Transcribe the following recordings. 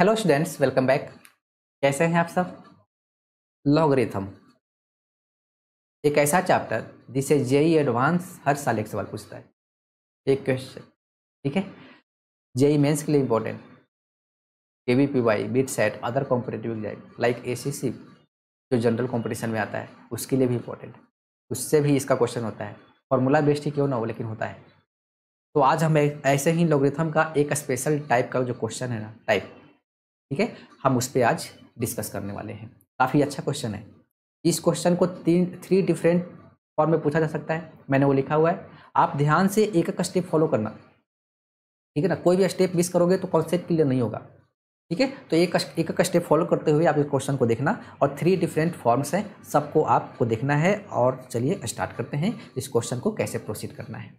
hello students welcome back कैसे हैं आप सब लॉगरिथम एक ऐसा चैप्टर जिसे जेई एडवांस हर साल एक सवाल पूछता है एक क्वेश्चन ठीक है जेई मेंस के लिए important K V P Y BITSAT other competitive exam like A C C जो जनरल कंपटीशन में आता है उसके लिए भी इम्पोर्टेंट उससे भी इसका क्वेश्चन होता है फॉर्मूला बेस्ट ही क्यों ना हो लेकिन होता है तो आज हम ऐसे ही लॉगरिथम का एक स्पेशल टाइप का जो क्वेश्चन है ना टाइप ठीक है हम उस पर आज डिस्कस करने वाले हैं काफ़ी अच्छा क्वेश्चन है इस क्वेश्चन को तीन थ्री डिफरेंट फॉर्म में पूछा जा सकता है मैंने वो लिखा हुआ है आप ध्यान से एक एक स्टेप फॉलो करना ठीक है ना कोई भी स्टेप मिस करोगे तो कॉन्सेप्ट क्लियर नहीं होगा ठीक है तो एक एक एक स्टेप फॉलो करते हुए आप इस क्वेश्चन को देखना और थ्री डिफरेंट फॉर्म्स हैं सबको आपको देखना है और चलिए स्टार्ट करते हैं इस क्वेश्चन को कैसे प्रोसीड करना है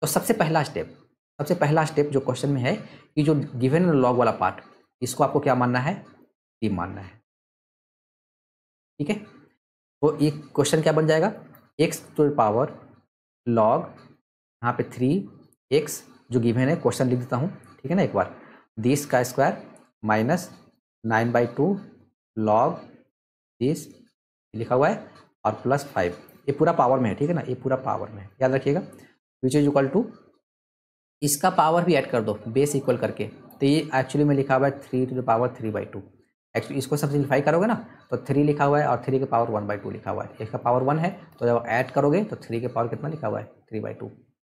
तो सबसे पहला स्टेप सबसे पहला स्टेप जो क्वेश्चन में है कि जो गिवेन लॉग वाला पार्ट इसको आपको क्या मानना है टी मानना है ठीक है तो ये क्वेश्चन क्या बन जाएगा एक्स टू पावर लॉग यहाँ पे थ्री एक्स जो गिवन है क्वेश्चन लिख देता हूँ ठीक है ना एक बार दिस का square minus nine by two log this लिखा हुआ है और प्लस फाइव ये पूरा पावर में है ठीक है ना ये पूरा पावर में है याद रखिएगा विच इज इक्वल टू इसका पावर भी ऐड कर दो बेस इक्वल करके तो ये एक्चुअली में लिखा हुआ है three to the power three by two actually इसको सब सिंप्लीफाई करोगे ना तो थ्री लिखा हुआ है और थ्री के पावर वन बाई टू लिखा हुआ है इसका पावर वन है तो जब ऐड करोगे तो थ्री के पावर कितना लिखा हुआ है थ्री बाई टू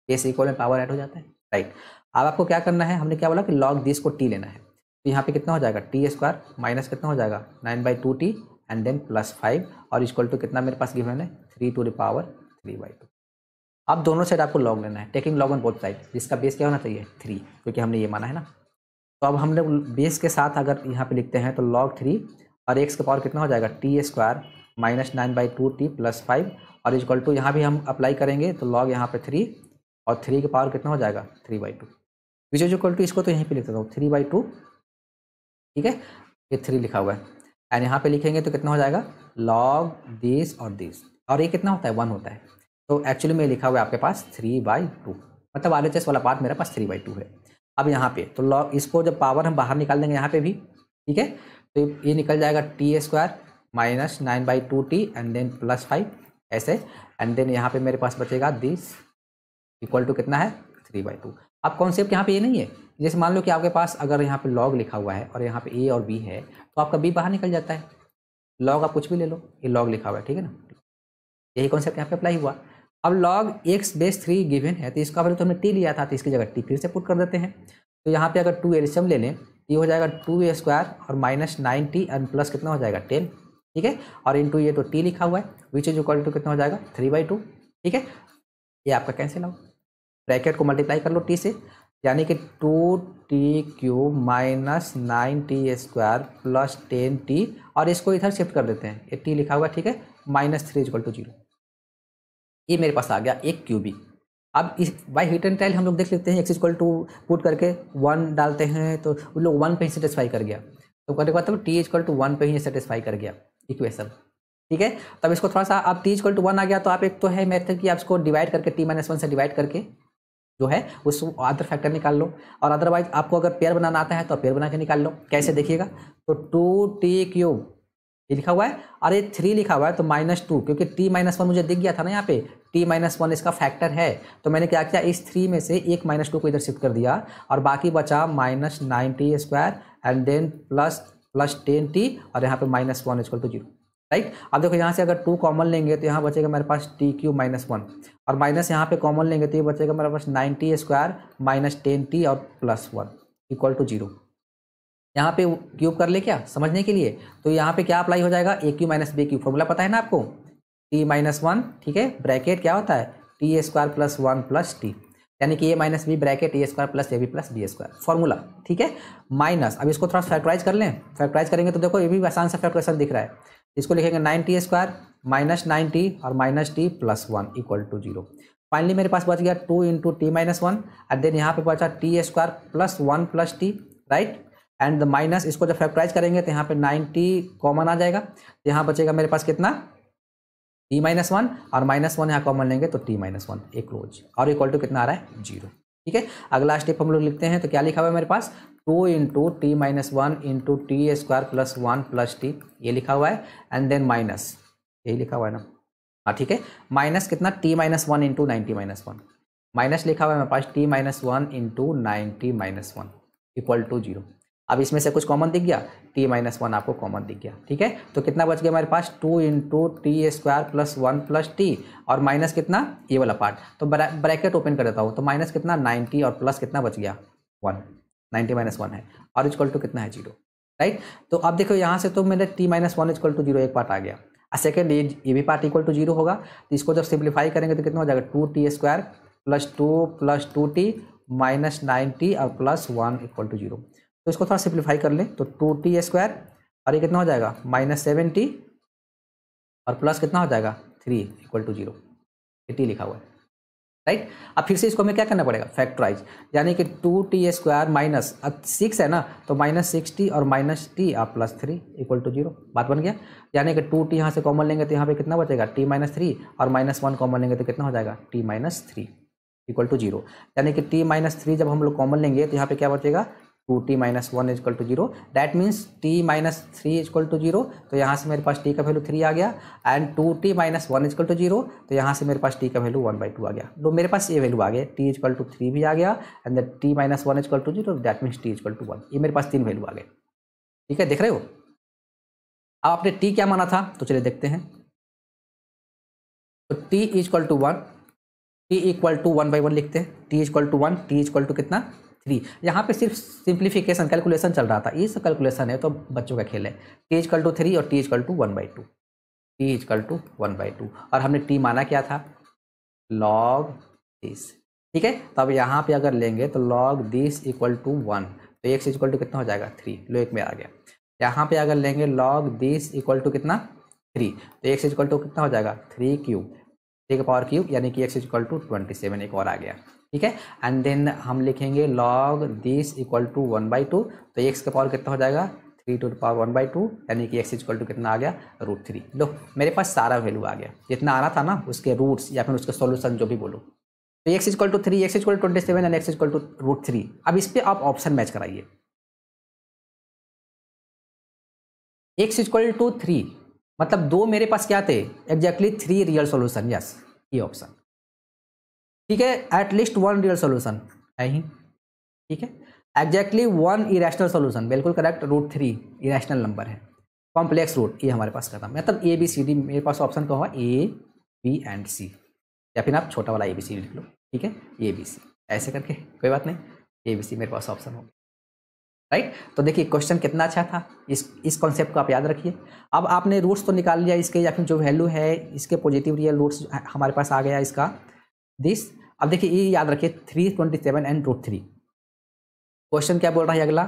ये इक्वल में पावर ऐड हो जाता है राइट अब आपको क्या करना है हमने क्या बोला कि लॉग दिस को टी लेना है तो यहाँ पे कितना हो जाएगा टी स्क्वायर माइनस कितना हो जाएगा nine by two T and then plus five और इक्वल टू कितना मेरे पास गिवन है three to the power three by two अब दोनों साइड आपको लॉग लेना है taking log on both side जिसका बेस क्या होना चाहिए थ्री क्योंकि हमने ये माना है ना तो अब हम लोग बेस के साथ अगर यहाँ पे लिखते हैं तो लॉग थ्री और एक्स के पावर कितना हो जाएगा T square minus nine by two T plus five और इजक्ल टू यहाँ भी हम अप्लाई करेंगे तो लॉग यहाँ पे थ्री और थ्री का पावर कितना हो जाएगा three by two which is equal to इसको तो यहीं पे लिख देता हूँ थ्री बाई टू ठीक है ये थ्री लिखा हुआ है एंड यहाँ पे लिखेंगे तो कितना हो जाएगा लॉग दिस और दिस और ये कितना होता है वन होता है तो एक्चुअली में लिखा हुआ है आपके पास थ्री बाई टू मतलब आर वाला पार्ट मेरे पास थ्री बाई टू है अब यहाँ पे तो लॉग इसको जब पावर हम बाहर निकाल देंगे यहाँ पे भी ठीक है तो ये निकल जाएगा T square minus nine by two T and then plus five ऐसे एंड देन यहाँ पे मेरे पास बचेगा दिस इक्वल टू कितना है थ्री बाई टू अब कॉन्सेप्ट यहाँ पे ये नहीं है जैसे मान लो कि आपके पास अगर यहाँ पे लॉग लिखा हुआ है और यहाँ पे ए और बी है तो आपका बी बाहर निकल जाता है लॉग आप कुछ भी ले लो ये लॉग लिखा हुआ है ठीक है ना यही कॉन्सेप्ट यहाँ पे अप्लाई हुआ अब log X base three given है तो इसका वैल्यू तो हमने टी लिया था तो इसकी जगह टी फिर से पुट कर देते हैं तो यहाँ पे अगर टू एल्शियम ले लें ये हो जाएगा टू ए स्क्वायर और minus nine T and plus कितना हो जाएगा टेन ठीक है और इंटू ये तो टी लिखा हुआ है विच इज इक्वल टू कितना हो जाएगा थ्री बाई टू ठीक है ये आपका कैंसिल हो ब्रैकेट को मल्टीप्लाई कर लो टी से यानी कि two T cube minus nine T square plus ten T और इसको इधर शिफ्ट कर देते हैं ये टी लिखा हुआ ठीक है minus three equal to zero ये मेरे पास आ गया एक क्यूबी अब इस बाई हिट एंड ट्रायल हम लोग देख लेते हैं एक्स इक्वल टू पुट करके वन डालते हैं तो उन लोग वन पे ही सेटिस्फाई कर गया तो करने के बाद तब टी इक्वल टू वन पे ही सेटिस्फाई कर गया इक्वेशन ठीक है तब इसको थोड़ा सा आप टी इक्वल टू वन आ गया तो आप एक तो है मेथड कि आप इसको डिवाइड करके टी माइनस वन से डिवाइड करके जो है उस अदर फैक्टर निकाल लो और अदरवाइज आपको अगर पेयर बनाना आता है तो पेयर बना के निकाल लो कैसे देखिएगा तो टू टी क्यूब ये लिखा हुआ है और ये थ्री लिखा हुआ है तो माइनस टू क्योंकि टी माइनस वन मुझे दिख गया था ना यहाँ पे टी माइनस वन इसका फैक्टर है तो मैंने क्या किया इस थ्री में से एक माइनस टू को इधर शिफ्ट कर दिया और बाकी बचा minus nine T square and then plus plus ten T और यहाँ पे minus one equal to zero right अब देखो यहाँ से अगर टू कॉमन लेंगे तो यहाँ बचेगा मेरे पास टी क्यू माइनस वन और माइनस यहाँ पे कॉमन लेंगे तो ये बचेगा मेरे पास nine T square minus ten T और plus one equal to zero यहाँ पे क्यूब कर ले क्या समझने के लिए तो यहाँ पे क्या अप्लाई हो जाएगा A cube minus B cube formula पता है ना आपको टी माइनस वन ठीक है ब्रैकेट क्या होता है T square plus one plus T यानी कि A minus B bracket A square plus A B plus B square formula ठीक है माइनस अब इसको थोड़ा फैक्टराइज कर लें फैक्टराइज करेंगे तो देखो ये भी आसान सा फैक्ट्रेशन दिख रहा है इसको लिखेंगे nine T square minus nine T और minus T plus one equal to zero finally मेरे पास बच गया two into T minus one and then यहाँ पे बचा T square plus one plus T right and the minus इसको जब फैक्टराइज करेंगे तो यहाँ पे 90 कॉमन आ जाएगा तो यहाँ बचेगा मेरे पास कितना टी माइनस वन और माइनस वन यहाँ कॉमन लेंगे तो टी माइनस वन एक रोज और इक्वल टू कितना आ रहा है जीरो ठीक है अगला स्टेप हम लोग लिखते हैं तो क्या लिखा हुआ है मेरे पास two into T minus one into T square plus one plus T ये लिखा हुआ है एंड देन माइनस यही लिखा हुआ है ना हाँ ठीक है माइनस कितना T minus one into nine T minus one minus लिखा हुआ है मेरे पास T minus one into nine T minus one equal to zero अब इसमें से कुछ कॉमन दिख गया टी माइनस वन आपको कॉमन दिख गया ठीक है तो कितना बच गया हमारे पास two into T square plus one plus T और माइनस कितना ये वाला पार्ट तो ब्रैकेट ओपन कर देता हूँ तो माइनस कितना नाइन्टी और प्लस कितना बच गया वन नाइन्टी माइनस वन है और इजक्वल टू कितना है जीरो राइट तो अब देखो यहाँ से तो मेरे T minus one equal to zero एक पार्ट आ गया और सेकेंड ये ये भी पार्ट इक्वल टू जीरो होगा तो इसको जब सिंप्लीफाई करेंगे तो कितना हो जाएगा two T square plus two plus two T minus nine T और plus one equal to zero तो इसको थोड़ा सिंप्लीफाई कर लें तो टू टी स्क्वायर और ये कितना हो जाएगा माइनस सेवन टी और प्लस कितना हो जाएगा three equal to zero T लिखा हुआ है राइट अब फिर से इसको हमें क्या करना पड़ेगा फैक्टराइज यानी कि two T square minus six है ना तो माइनस सिक्स टी और माइनस टी और plus three equal to zero बात बन गया यानी कि टू टी यहाँ से कॉमन लेंगे तो यहाँ पे कितना बचेगा टी माइनस थ्री और माइनस वन कॉमन लेंगे तो कितना हो जाएगा T minus three equal to zero यानी कि टी माइनस थ्री जब हम लोग कॉमन लेंगे तो यहाँ पे क्या बचेगा two T minus one equal to zero that means T minus three equal to zero तो यहाँ से मेरे पास टी का वैल्यू थ्री आ गया and two T minus one equal to zero तो यहाँ से मेरे पास टी का वैल्यू वन बाई टू आ गया तो मेरे पास ये वैल्यू आ गया टी इजक्ल टू थ्री भी आ गया and that T minus one equal to zero that means T equal to one ये मेरे पास तीन वैल्यू आ गए ठीक है देख रहे हो अब आपने टी क्या माना था तो चलिए देखते हैं तो T equal to one T equal to one by one लिखते हैं T equal to one T equal to कितना थ्री यहाँ पे सिर्फ सिंप्लीफिकेशन कैलकुलेशन चल रहा था ये सब कैलकुलेशन है तो बच्चों का खेल है टी इजकल टू थ्री और T equal to one by two T equal to one by two और हमने टी माना क्या था लॉग दिस ठीक है तो अब यहाँ पे अगर लेंगे तो log this equal to one तो एक्स इक्वल टू कितना हो जाएगा थ्री लो एक में आ गया यहाँ पे अगर लेंगे लॉग दिस इक्वल टू कितना थ्री तो एक्स इक्वल टू कितना हो जाएगा थ्री क्यूब थ्री का पावर क्यूब यानी कि x equal to twenty seven एक और आ गया ठीक है एंड देन हम लिखेंगे log this equal to one by two तो एक्स का पावर कितना हो जाएगा three to power one by two यानी कि एक्स इक्वल टू कितना आ गया रूट थ्री लो मेरे पास सारा वैल्यू आ गया जितना आ रहा था ना उसके रूट्स या फिर उसके सोल्यूशन जो भी बोलो तो x equal to three x equal to twenty seven and x equal to root three अब इस पर आप ऑप्शन मैच कराइए एक्स इक्वल टू थ्री मतलब दो मेरे पास क्या थे exactly three real solution yes ये ऑप्शन ठीक है at least one real solution है ही ठीक है एग्जैक्टली वन इरेशनल सोल्यूशन बिल्कुल correct root three irrational number है कॉम्प्लेक्स रूट ये हमारे पास खत्म मतलब ए बी सी डी मेरे पास ऑप्शन क्या होगा ए बी एंड सी या फिर आप छोटा वाला ए बी सी लिख लो ठीक है ए बी सी ऐसे करके कोई बात नहीं ए बी सी मेरे पास ऑप्शन होगा राइट तो देखिए क्वेश्चन कितना अच्छा था इस इस कॉन्सेप्ट को आप याद रखिए अब आपने रूट्स तो निकाल लिया इसके या फिर जो वैल्यू है इसके पॉजिटिव रियल रूट्स हमारे पास आ गया इसका दिस अब देखिए ये याद रखिए three twenty seven and root three question क्या बोल रहा है अगला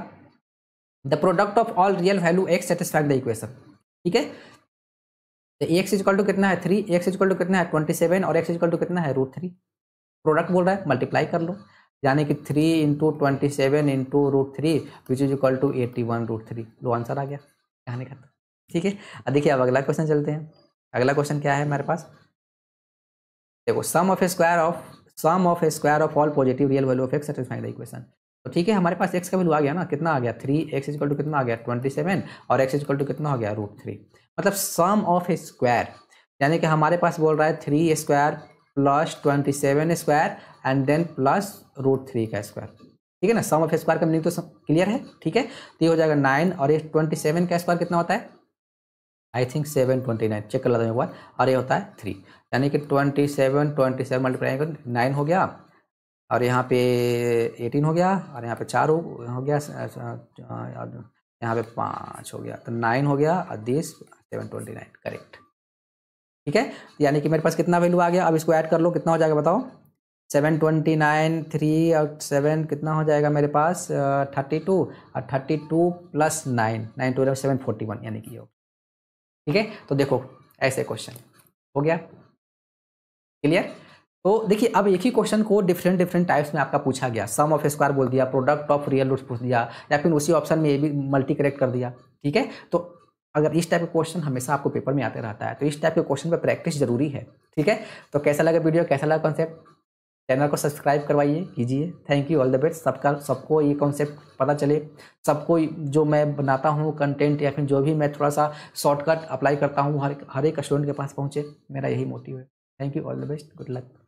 the product of all real value x satisfied the equation ठीक है तो एक्स इजकल टू कितना है थ्री एक्स इजकल टू कितना है ट्वेंटी सेवन और एक्स इजकल टू कितना है रूट थ्री प्रोडक्ट बोल रहा है मल्टीप्लाई कर लो यानी कि three into twenty seven into root three which is equal to eighty one root three लो आंसर आ गया कहने का ठीक है अब देखिए अब अगला क्वेश्चन चलते हैं अगला क्वेश्चन क्या है हमारे पास देखो sum of square of sum of square of all positive real value of x satisfying the equation तो ठीक है हमारे पास एक्स का वैल्यू आ गया ना कितना आ गया थ्री एक्स इजकल टू कितना आ गया ट्वेंटी सेवन और एक्स इजकल टू कितना हो गया रूट थ्री मतलब सम ऑफ स्क्वायर यानी कि हमारे पास बोल रहा है three square plus twenty seven square and then plus root three का स्क्वायर ठीक है ना सम ऑफ स्क्वायर का मीनिंग तो क्लियर है ठीक है तो ये हो जाएगा नाइन और ये ट्वेंटी सेवन का स्क्वायर कितना होता है I think seven twenty nine check कर लेता हूँ एक बार और ये होता है थ्री यानी कि twenty seven twenty seven multiply nine हो गया और यहाँ पे एटीन हो गया और यहाँ पे चार हो, हो गया यहाँ पे पाँच हो गया तो नाइन हो गया और this seven twenty nine correct ठीक है यानी कि मेरे पास कितना वैल्यू आ गया अब इसको ऐड कर लो कितना हो जाएगा बताओ सेवन ट्वेंटी नाइन थ्री और सेवन कितना हो जाएगा मेरे पास थर्टी टू और thirty two plus nine nine two seven forty one यानी कि ये ठीक है तो देखो ऐसे क्वेश्चन हो गया क्लियर तो देखिए अब एक ही क्वेश्चन को डिफरेंट डिफरेंट टाइप्स में आपका पूछा गया सम ऑफ स्क्वायर बोल दिया प्रोडक्ट ऑफ रियल रूट पूछ दिया या फिर उसी ऑप्शन में ये भी मल्टी करेक्ट कर दिया ठीक है तो अगर इस टाइप के क्वेश्चन हमेशा आपको पेपर में आते रहता है तो इस टाइप के क्वेश्चन पर प्रैक्टिस जरूरी है ठीक है तो कैसा लगा वीडियो कैसा लगा कॉन्सेप्ट चैनल को सब्सक्राइब करवाइए कीजिए thank you all the best सबका सबको ये कॉन्सेप्ट पता चले सबको जो मैं बनाता हूँ कंटेंट या फिर जो भी मैं थोड़ा सा शॉर्टकट अप्लाई करता हूँ हर हर एक स्टूडेंट के पास पहुँचे मेरा यही मोटिव है thank you all the best good luck